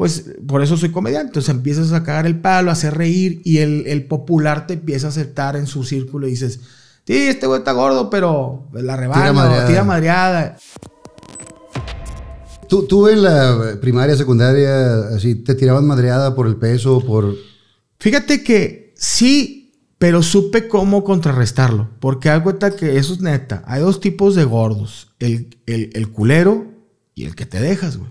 pues por eso soy comediante. Entonces empiezas a cagar el palo, a hacer reír y el, popular te empieza a aceptar en su círculo y dices, sí, este güey está gordo, pero la rebaño, tira madreada. ¿Tú, en la primaria, secundaria, así, te tiraban madreada por el peso, por...? Fíjate que sí, pero supe cómo contrarrestarlo. Porque algo está que eso es neta. Hay dos tipos de gordos. el, el culero y el que te dejas, güey.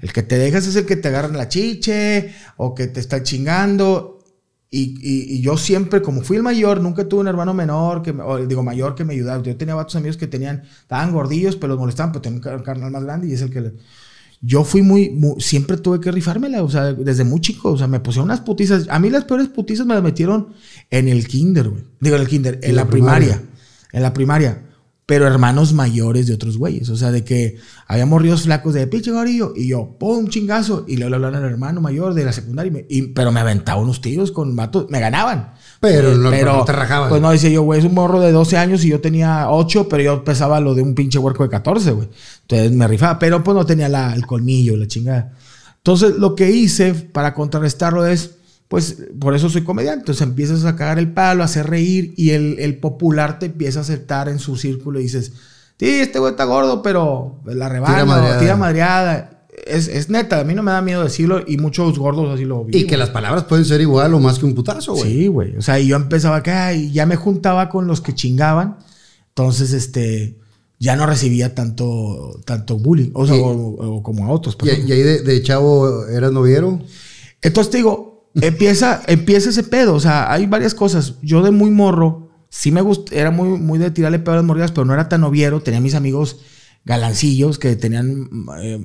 El que te dejas es el que te agarran la chiche o que te está chingando. Y, yo siempre, como fui el mayor, nunca tuve un hermano menor, que, digo mayor, que me ayudaba. Yo tenía vatos amigos que tenían, estaban gordillos, pero los molestaban, pero pues tenía un carnal más grande y es el que... Yo fui muy, siempre tuve que rifármela, o sea, desde muy chico, o sea, me pusieron unas putizas. A mí las peores putizas me las metieron en el kinder, güey. Digo, en el kinder, en, la, primaria. En la primaria pero hermanos mayores de otros güeyes. O sea, de que habíamos ríos flacos de pinche gorillo y yo, un chingazo. Y le hablaban al hermano mayor de la secundaria. Y pero me aventaba unos tiros con matos. Me ganaban. Pero, eh, no, te Pues no, decía yo, güey, es un morro de 12 años y yo tenía 8, pero yo pesaba lo de un pinche huerco de 14, güey. Entonces me rifaba, pero pues no tenía la, el colmillo, la chingada. Entonces lo que hice para contrarrestarlo es pues por eso soy comediante. Entonces empiezas a cagar el palo, a hacer reír y el, popular te empieza a aceptar en su círculo y dices, sí, este güey está gordo, pero la rebaja. tira madreada. madreada. Es, es, neta, a mí no me da miedo decirlo y muchos gordos así lo viven. Y que las palabras pueden ser igual o más que un putazo, güey. Sí, güey. O sea, yo empezaba acá y ya me juntaba con los que chingaban. Entonces, este, ya no recibía tanto, tanto bullying, o sea, como a otros. Y, ahí de, de chavo eras noviero. Entonces digo, empieza, empieza ese pedo. O sea, hay varias cosas. Yo de muy morro, sí me gusta era muy, muy de tirarle pedo a las morgas, pero no era tan noviero. Tenía mis amigos galancillos que tenían eh,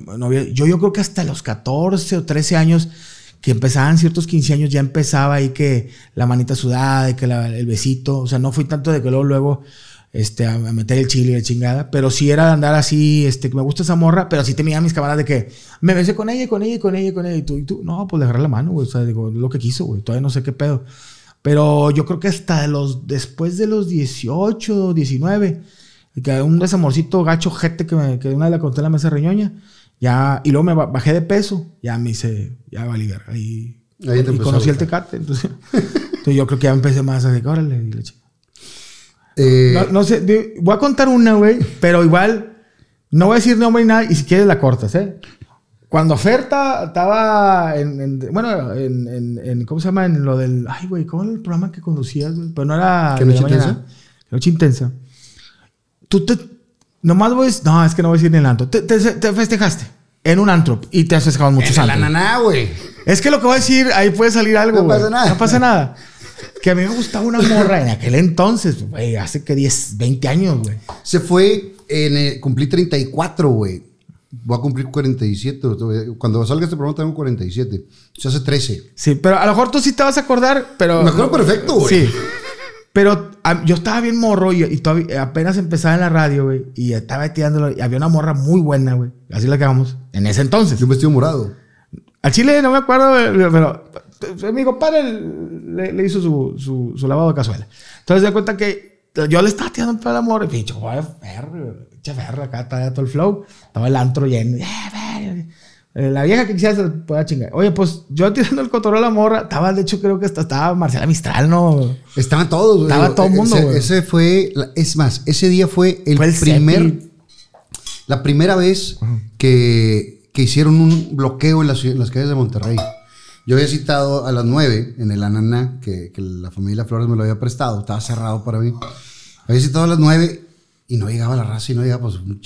Yo, yo creo que hasta los 14 o 13 años que empezaban ciertos 15 años, ya empezaba ahí que la manita sudada, que el besito, o sea, no fui tanto de que luego, luego, este, a meter el chile y la chingada. Pero sí era de andar así, este, me gusta esa morra, pero sí tenía mis cámaras de que me besé con ella, con ella, con ella, con ella. Y tú, y tú, no, pues le agarré la mano, güey. O sea, digo, lo que quiso, güey. Todavía no sé qué pedo. Pero yo creo que hasta los, después de los 18, 19, que un desamorcito gacho, gente que, que una de la conté en la mesa reñoña, ya, y luego me bajé de peso, ya me hice, ya va ahí. Y, Ahí te y conocí el tecate, entonces, entonces yo creo que ya empecé más a decir, órale, y le eh, no, sé, voy a contar una, güey, pero igual no voy a decir nombre ni nada y si quieres la cortas, ¿eh? Cuando oferta estaba en, bueno, en, ¿cómo se llama? En lo del, ay, güey, ¿cómo era el programa que conducías, Pero no era... ¿Qué noche intensa? noche intensa. Tú te, nomás voy, no, es que no voy a decir ni el antro. Te, te, festejaste en un antro y te has festejado muchos la naná, güey. Es que lo que voy a decir, ahí puede salir algo, pasa nada. No pasa nada que a mí me gustaba una morra en aquel entonces, güey, hace que 10, 20 años, güey. Se fue, en cumplí 34, güey. Voy a cumplir 47. Cuando salga este programa tengo 47. Se hace 13. Sí, pero a lo mejor tú sí te vas a acordar, pero... Me acuerdo perfecto, güey. Sí. Pero yo estaba bien morro y, apenas empezaba en la radio, güey. Y estaba tirándolo. Y había una morra muy buena, güey. Así la acabamos. En ese entonces. Yo un vestido morado. Al chile no me acuerdo, pero... amigo eh, para el, le, hizo su, su, lavado de cazuela. Entonces se da cuenta que yo le estaba tirando para el amor y dicho güey, ferro, pinche ferro, acá está todo el flow. Estaba el antro lleno. Eh, eh, la vieja que quisiera se pueda chingar. Oye, pues yo tirando el cotorreo a la morra, estaba, de hecho, creo que hasta estaba Marcela Mistral, ¿no? Estaban todos, Estaba todo el mundo, güey. Ese fue, es más, ese día fue el, primer, la primera vez que, que hicieron un bloqueo en las calles de Monterrey. Yo había citado a las 9 en el Ananá, que, la familia Flores me lo había prestado, estaba cerrado para mí. Había citado a las 9 y no llegaba la raza y no llegaba, pues un,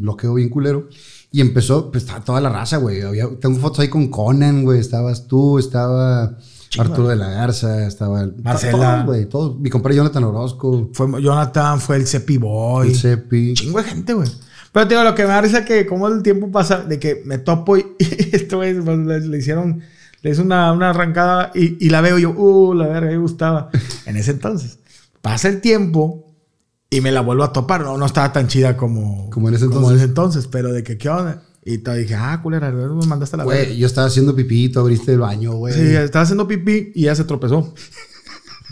bloqueo bien culero. Y empezó, pues estaba toda la raza, güey. tengo fotos ahí con Conan, güey. Estabas tú, estaba Arturo de eh. la Garza, estaba Marcela. güey. Mi compadre Jonathan Orozco. Fue Jonathan, fue el Cepi Boy. El Cepi. Chingo de gente, güey. Pero tío, lo que me da risa es que como el tiempo pasa, de que me topo y esto es, pues, le, le hicieron es una, una arrancada y, la veo yo, uh, la verga, me gustaba. En ese entonces. Pasa el tiempo y me la vuelvo a topar. No, no estaba tan chida como, como, en, ese como en ese entonces, pero de que, ¿qué onda? Y te dije, ah, culera, me mandaste la verga. Yo estaba haciendo pipí, abriste el baño, güey. Sí, estaba haciendo pipí y ya se tropezó.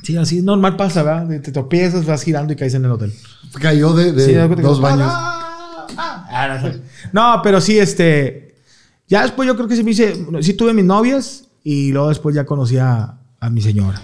Sí, así normal pasa, ¿verdad? Te tropiezas, vas girando y caes en el hotel. Cayó de, dos baños. ¡Ah, ah, ah! no, pero sí, este. Ya después yo creo que sí me hice, sí tuve mis novias y luego después ya conocí a, a mi señora.